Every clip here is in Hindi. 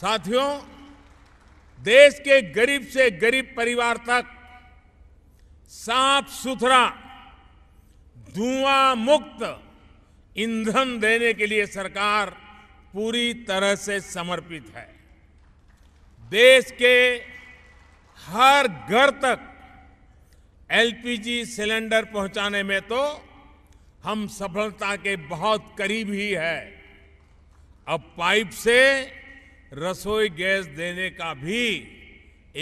साथियों देश के गरीब से गरीब परिवार तक साफ सुथरा धुआं मुक्त ईंधन देने के लिए सरकार पूरी तरह से समर्पित है देश के हर घर तक एलपीजी सिलेंडर पहुंचाने में तो हम सफलता के बहुत करीब ही है अब पाइप से रसोई गैस देने का भी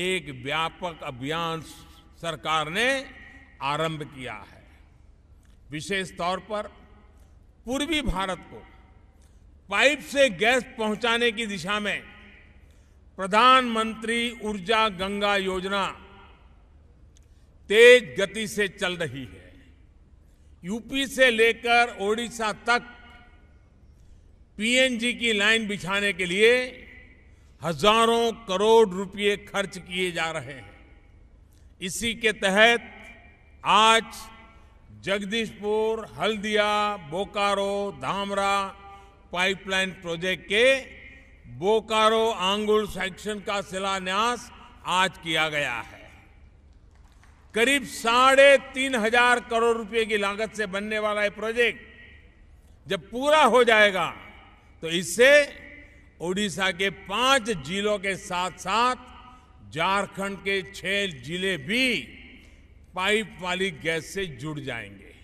एक व्यापक अभियान सरकार ने आरंभ किया है विशेष तौर पर पूर्वी भारत को पाइप से गैस पहुंचाने की दिशा में प्रधानमंत्री ऊर्जा गंगा योजना तेज गति से चल रही है यूपी से लेकर ओडिशा तक पीएनजी की लाइन बिछाने के लिए हजारों करोड़ रुपए खर्च किए जा रहे हैं इसी के तहत आज जगदीशपुर हल्दिया बोकारो धामरा पाइपलाइन प्रोजेक्ट के बोकारो आंगुल सेक्शन का शिलान्यास आज किया गया है करीब साढ़े तीन हजार करोड़ रुपए की लागत से बनने वाला ये प्रोजेक्ट जब पूरा हो जाएगा तो इससे ओडिशा के पांच जिलों के साथ साथ झारखंड के छह जिले भी पाइप वाली गैस से जुड़ जाएंगे